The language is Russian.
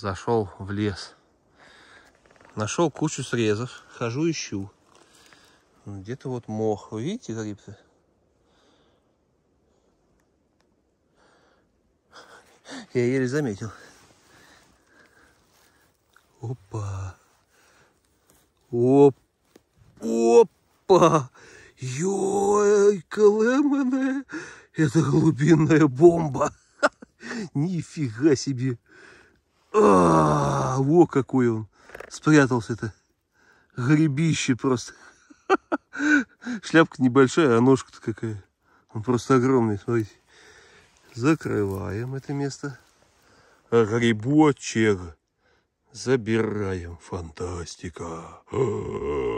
зашел в лес. Нашел кучу срезов, хожу ищу. Где-то вот мох. Вы видите, грибцы? Я еле заметил. Опа. Оп. Опа. Ёй, калэмэне. Это глубинная бомба. Нифига себе. О, а, во какой он спрятался-то. Гребище просто. Шляпка небольшая, а ножка-то какая. Он просто огромный, смотрите. Закрываем это место. А грибочек. Забираем. Фантастика.